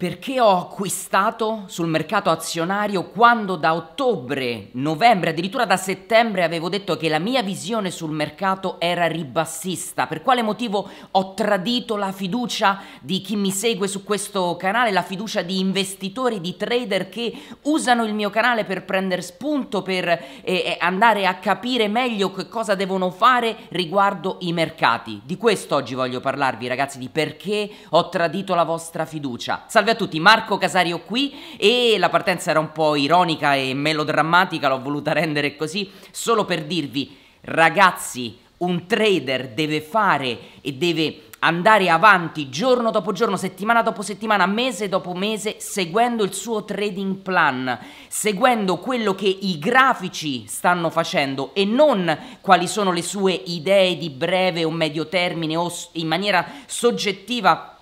Perché ho acquistato sul mercato azionario quando da ottobre, novembre, addirittura da settembre avevo detto che la mia visione sul mercato era ribassista? Per quale motivo ho tradito la fiducia di chi mi segue su questo canale, la fiducia di investitori, di trader che usano il mio canale per prendere spunto, per eh, eh, andare a capire meglio che cosa devono fare riguardo i mercati? Di questo oggi voglio parlarvi ragazzi, di perché ho tradito la vostra fiducia. Salve salve a tutti, Marco Casario qui e la partenza era un po' ironica e melodrammatica, l'ho voluta rendere così solo per dirvi ragazzi, un trader deve fare e deve andare avanti giorno dopo giorno, settimana dopo settimana, mese dopo mese, seguendo il suo trading plan, seguendo quello che i grafici stanno facendo e non quali sono le sue idee di breve o medio termine o in maniera soggettiva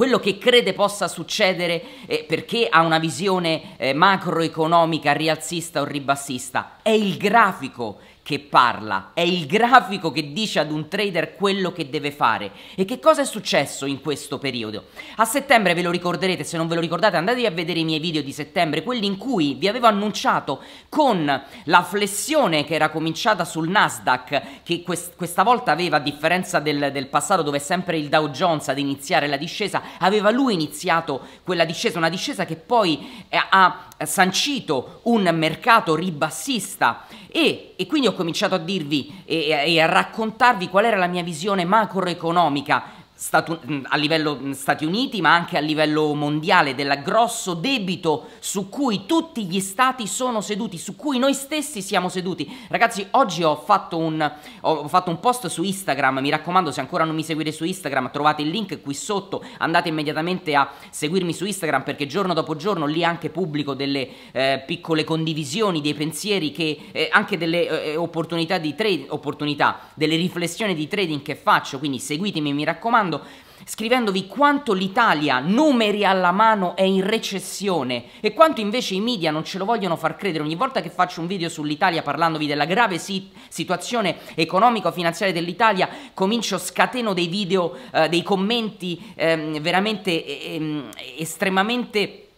quello che crede possa succedere eh, perché ha una visione eh, macroeconomica rialzista o ribassista, è il grafico che parla, è il grafico che dice ad un trader quello che deve fare. E che cosa è successo in questo periodo? A settembre ve lo ricorderete, se non ve lo ricordate andatevi a vedere i miei video di settembre, quelli in cui vi avevo annunciato con la flessione che era cominciata sul Nasdaq, che quest- questa volta aveva, a differenza del, del passato dove è sempre il Dow Jones ad iniziare la discesa, aveva lui iniziato quella discesa, una discesa che poi eh, ha eh, sancito un mercato ribassista e, e quindi ho cominciato a dirvi e, e a raccontarvi qual era la mia visione macroeconomica Statu- mm, a livello mm, Stati Uniti, ma anche a livello mondiale, del grosso debito su cui tutti gli stati sono seduti, su cui noi stessi siamo seduti. Ragazzi, oggi ho fatto un, ho fatto un post su Instagram, mi raccomando, se ancora non mi seguite su Instagram, trovate il link qui sotto, andate immediatamente a seguirmi su Instagram perché giorno dopo giorno lì anche pubblico delle eh, piccole condivisioni, dei pensieri, che, eh, anche delle eh, eh opportunità di trade, opportunità, delle riflessioni di trading che faccio, quindi seguitemi, mi raccomando raccontando, scrivendovi quanto l'Italia, numeri alla mano, è in recessione e quanto invece i media non ce lo vogliono far credere. Ogni volta che faccio un video sull'Italia parlandovi della grave si- situazione economico-finanziaria dell'Italia, comincio scateno dei video, eh, dei commenti eh, veramente eh, estremamente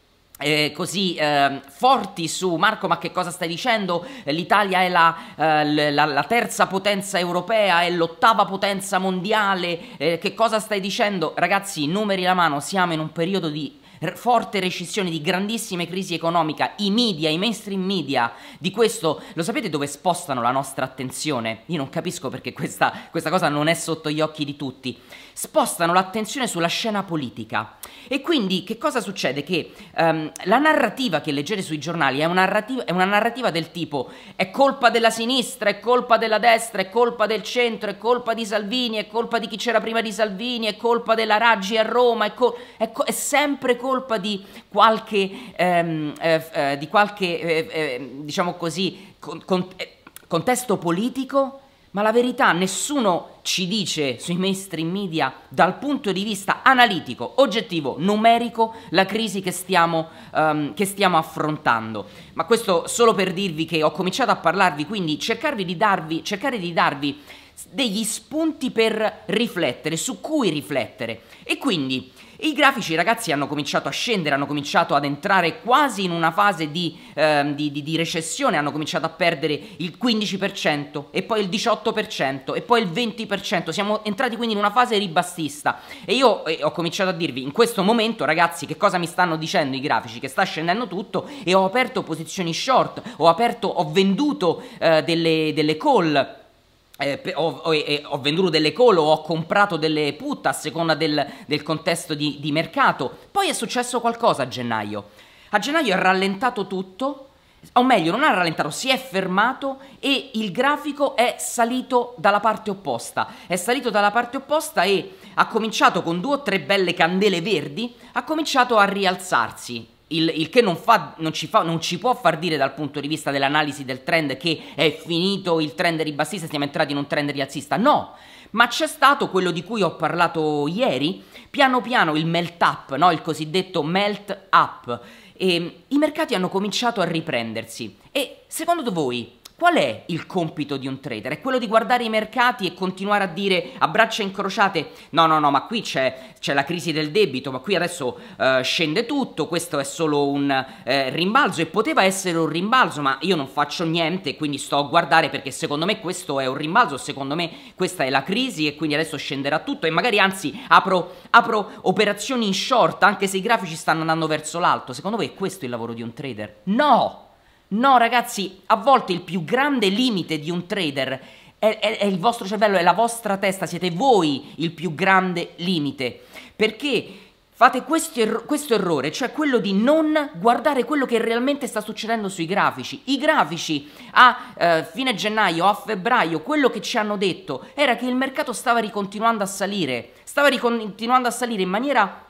eh, così eh, forti su Marco ma che cosa stai dicendo l'Italia è la, eh, la, la terza potenza europea è l'ottava potenza mondiale eh, che cosa stai dicendo ragazzi numeri la mano siamo in un periodo di forte recessione, di grandissime crisi economica, i media, i mainstream media di questo, lo sapete dove spostano la nostra attenzione? Io non capisco perché questa, questa cosa non è sotto gli occhi di tutti spostano l'attenzione sulla scena politica. E quindi che cosa succede? Che um, la narrativa che leggete sui giornali è una, narrativa, è una narrativa del tipo è colpa della sinistra, è colpa della destra, è colpa del centro, è colpa di Salvini, è colpa di chi c'era prima di Salvini, è colpa della Raggi a Roma, è, col- è, co- è sempre colpa di qualche, ehm, eh, eh, di qualche eh, eh, diciamo così, con- con- eh, contesto politico ma la verità nessuno ci dice sui mainstream media dal punto di vista analitico, oggettivo, numerico la crisi che stiamo, um, che stiamo affrontando. Ma questo solo per dirvi che ho cominciato a parlarvi, quindi di darvi, cercare di darvi degli spunti per riflettere, su cui riflettere. E quindi i grafici, ragazzi, hanno cominciato a scendere, hanno cominciato ad entrare quasi in una fase di, ehm, di, di, di recessione, hanno cominciato a perdere il 15% e poi il 18% e poi il 20%. Siamo entrati quindi in una fase ribastista. e io eh, ho cominciato a dirvi in questo momento, ragazzi, che cosa mi stanno dicendo i grafici? Che sta scendendo tutto e ho aperto posizioni short, ho aperto, ho venduto eh, delle, delle call eh, ho, ho, eh, ho, venduto delle call o ho comprato delle put a seconda del, del contesto di, di, mercato. Poi è successo qualcosa a gennaio. A gennaio è rallentato tutto, o meglio, non ha rallentato, si è fermato e il grafico è salito dalla parte opposta. È salito dalla parte opposta e ha cominciato con due o tre belle candele verdi, ha cominciato a rialzarsi il, il, che non, fa, non, ci fa, non, ci può far dire dal punto di vista dell'analisi del trend che è finito il trend ribassista, siamo entrati in un trend rialzista, no, ma c'è stato quello di cui ho parlato ieri, piano piano il melt up, no? il cosiddetto melt up, e, ehm, i mercati hanno cominciato a riprendersi e secondo voi Qual è il compito di un trader? È quello di guardare i mercati e continuare a dire a braccia incrociate no no no ma qui c'è, c'è la crisi del debito, ma qui adesso eh, scende tutto, questo è solo un eh, rimbalzo e poteva essere un rimbalzo ma io non faccio niente quindi sto a guardare perché secondo me questo è un rimbalzo, secondo me questa è la crisi e quindi adesso scenderà tutto e magari anzi apro, apro operazioni in short anche se i grafici stanno andando verso l'alto, secondo voi è questo il lavoro di un trader? No! No, ragazzi, a volte il più grande limite di un trader è, è, è il vostro cervello, è la vostra testa, siete voi il più grande limite. Perché fate questo, erro- questo, errore, cioè quello di non guardare quello che realmente sta succedendo sui grafici. I grafici a eh, fine gennaio, a febbraio, quello che ci hanno detto era che il mercato stava ricontinuando a salire, stava ricontinuando a salire in maniera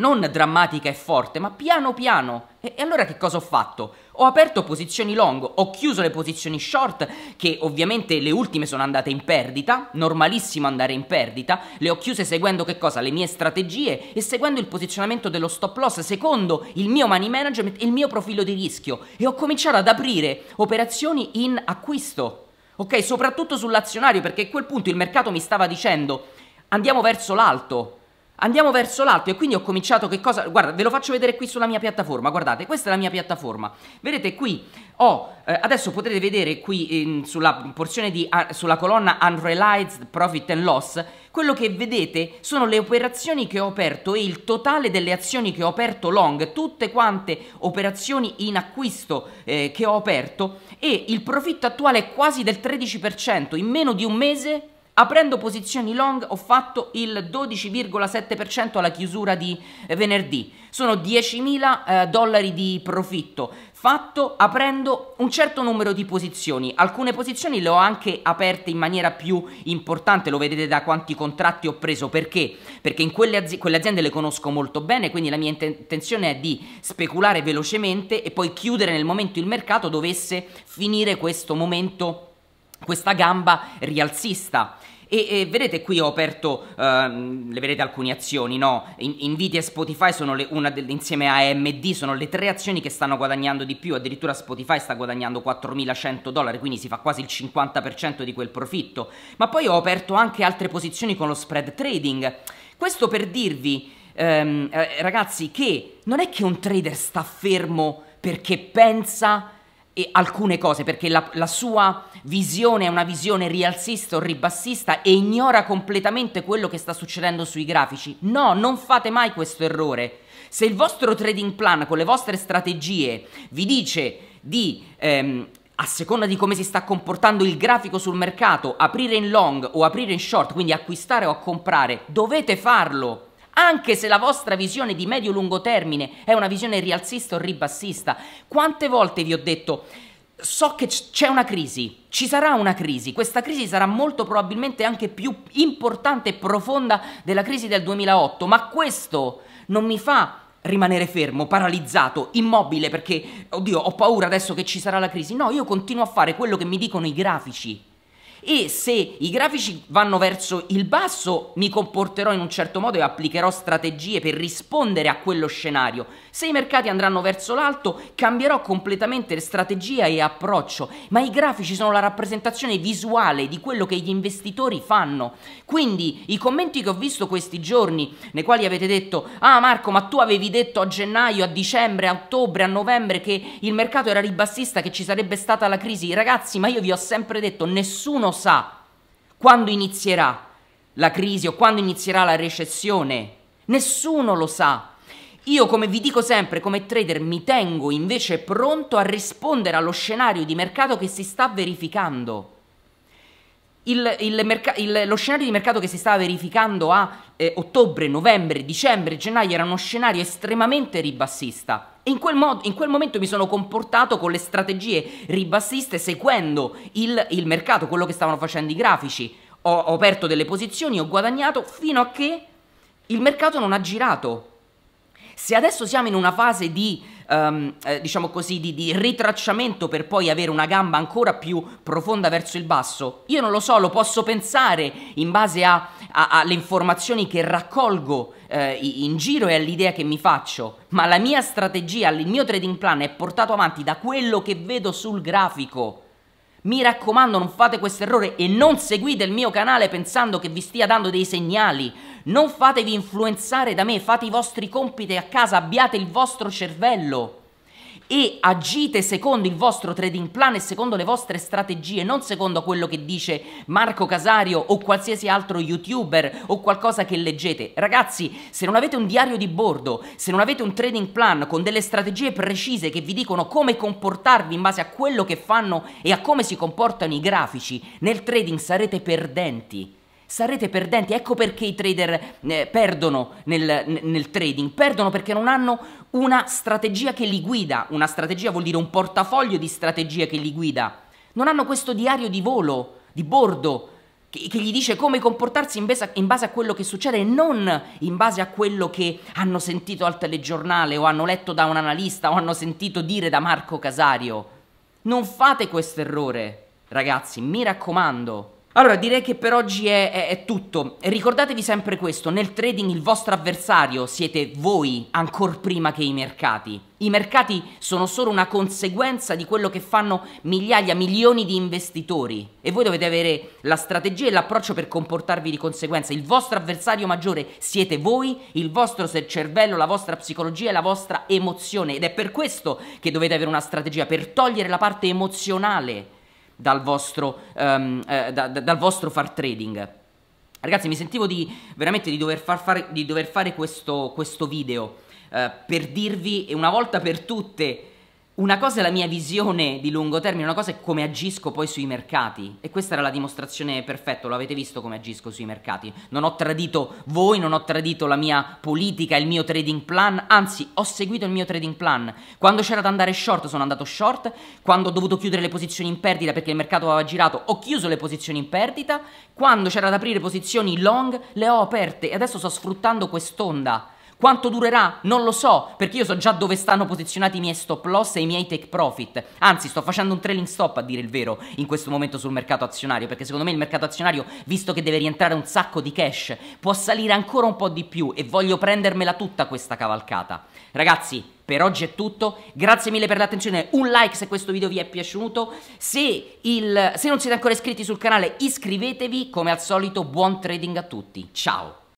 non drammatica e forte, ma piano piano. E, e, allora che cosa ho fatto? Ho aperto posizioni long, ho chiuso le posizioni short, che ovviamente le ultime sono andate in perdita, normalissimo andare in perdita, le ho chiuse seguendo che cosa? Le mie strategie e seguendo il posizionamento dello stop loss secondo il mio money management e il mio profilo di rischio e ho cominciato ad aprire operazioni in acquisto. Ok, soprattutto sull'azionario perché a quel punto il mercato mi stava dicendo andiamo verso l'alto, andiamo verso l'alto e quindi ho cominciato che cosa... Guarda, ve lo faccio vedere qui sulla mia piattaforma, guardate, questa è la mia piattaforma. Vedete qui ho, eh, adesso potrete vedere qui eh, sulla porzione di, uh, sulla colonna Unrealized Profit and Loss, quello che vedete sono le operazioni che ho aperto e il totale delle azioni che ho aperto long, tutte quante operazioni in acquisto eh, che ho aperto e il profitto attuale è quasi del 13%, in meno di un mese Aprendo posizioni long ho fatto il 12,7% alla chiusura di eh, venerdì. Sono 10.000 eh, dollari di profitto fatto aprendo un certo numero di posizioni. Alcune posizioni le ho anche aperte in maniera più importante, lo vedete da quanti contratti ho preso. Perché? Perché in quelle, azi- quelle aziende le conosco molto bene, quindi la mia intenzione è di speculare velocemente e poi chiudere nel momento il mercato dovesse finire questo momento questa gamba rialzista. E, e, vedete qui ho aperto, ehm, le vedete alcune azioni, no? In, Nvidia e Spotify sono le, una de, insieme a AMD, sono le tre azioni che stanno guadagnando di più, addirittura Spotify sta guadagnando 4.100 dollari, quindi si fa quasi il 50% di quel profitto. Ma poi ho aperto anche altre posizioni con lo spread trading. Questo per dirvi, ehm, eh, ragazzi, che non è che un trader sta fermo perché pensa e alcune cose perché la, la, sua visione è una visione rialzista o ribassista e ignora completamente quello che sta succedendo sui grafici. No, non fate mai questo errore. Se il vostro trading plan con le vostre strategie vi dice di ehm, a seconda di come si sta comportando il grafico sul mercato, aprire in long o aprire in short, quindi acquistare o comprare, dovete farlo anche se la vostra visione di medio-lungo termine è una visione rialzista o ribassista. Quante volte vi ho detto so che c'è una crisi, ci sarà una crisi, questa crisi sarà molto probabilmente anche più importante e profonda della crisi del 2008, ma questo non mi fa rimanere fermo, paralizzato, immobile perché, oddio, ho paura adesso che ci sarà la crisi. No, io continuo a fare quello che mi dicono i grafici e se i grafici vanno verso il basso mi comporterò in un certo modo e applicherò strategie per rispondere a quello scenario. Se i mercati andranno verso l'alto cambierò completamente strategia e approccio, ma i grafici sono la rappresentazione visuale di quello che gli investitori fanno. Quindi i commenti che ho visto questi giorni, nei quali avete detto "Ah Marco, ma tu avevi detto a gennaio, a dicembre, a ottobre, a novembre che il mercato era ribassista, che ci sarebbe stata la crisi". Ragazzi, ma io vi ho sempre detto nessuno nessuno sa quando inizierà la crisi o quando inizierà la recessione. Nessuno lo sa. Io, come vi dico sempre, come trader mi tengo invece pronto a rispondere allo scenario di mercato che si sta verificando. Il, il merc- il, lo scenario di mercato che si stava verificando a eh, ottobre, novembre, dicembre, gennaio era uno scenario estremamente ribassista. In quel, modo, in quel, momento mi sono comportato con le strategie ribassiste seguendo il, il mercato, quello che stavano facendo i grafici. Ho, ho, aperto delle posizioni, ho guadagnato fino a che il mercato non ha girato. Se adesso siamo in una fase di um, eh, diciamo così, di, di, ritracciamento per poi avere una gamba ancora più profonda verso il basso? Io non lo so, lo posso pensare in base a, a, alle informazioni che raccolgo eh, in giro e all'idea che mi faccio, ma la mia strategia, il mio trading plan è portato avanti da quello che vedo sul grafico. Mi raccomando, non fate questo errore e non seguite il mio canale pensando che vi stia dando dei segnali. Non fatevi influenzare da me, fate i vostri compiti a casa, abbiate il vostro cervello e agite secondo il vostro trading plan e secondo le vostre strategie, non secondo quello che dice Marco Casario o qualsiasi altro youtuber o qualcosa che leggete. Ragazzi, se non avete un diario di bordo, se non avete un trading plan con delle strategie precise che vi dicono come comportarvi in base a quello che fanno e a come si comportano i grafici, nel trading sarete perdenti sarete perdenti. Ecco perché i trader eh, perdono nel, nel trading, perdono perché non hanno una strategia che li guida. Una strategia vuol dire un portafoglio di strategie che li guida. Non hanno questo diario di volo, di bordo, che, che gli dice come comportarsi in base, a, in base, a, quello che succede e non in base a quello che hanno sentito al telegiornale o hanno letto da un analista o hanno sentito dire da Marco Casario. Non fate questo errore, ragazzi, mi raccomando. Allora, direi che per oggi è, è, è, tutto. Ricordatevi sempre questo, nel trading il vostro avversario siete voi, ancora prima che i mercati. I mercati sono solo una conseguenza di quello che fanno migliaia, milioni di investitori e voi dovete avere la strategia e l'approccio per comportarvi di conseguenza. Il vostro avversario maggiore siete voi, il vostro cervello, la vostra psicologia e la vostra emozione ed è per questo che dovete avere una strategia, per togliere la parte emozionale dal vostro, um, eh, da, dal vostro far trading. Ragazzi, mi sentivo di, veramente di dover, far fare, di dover fare questo, questo video eh, per dirvi, una volta per tutte, una cosa è la mia visione di lungo termine, una cosa è come agisco poi sui mercati. E questa era la dimostrazione perfetta, lo avete visto come agisco sui mercati. Non ho tradito voi, non ho tradito la mia politica, il mio trading plan, anzi ho seguito il mio trading plan. Quando c'era da andare short sono andato short, quando ho dovuto chiudere le posizioni in perdita perché il mercato aveva girato ho chiuso le posizioni in perdita, quando c'era da aprire posizioni long le ho aperte e adesso sto sfruttando quest'onda quanto durerà? Non lo so, perché io so già dove stanno posizionati i miei stop loss e i miei take profit. Anzi, sto facendo un trailing stop a dire il vero in questo momento sul mercato azionario, perché secondo me il mercato azionario, visto che deve rientrare un sacco di cash, può salire ancora un po' di più e voglio prendermela tutta questa cavalcata. Ragazzi, per oggi è tutto, grazie mille per l'attenzione, un like se questo video vi è piaciuto, se, il, se non siete ancora iscritti sul canale iscrivetevi, come al solito buon trading a tutti, ciao!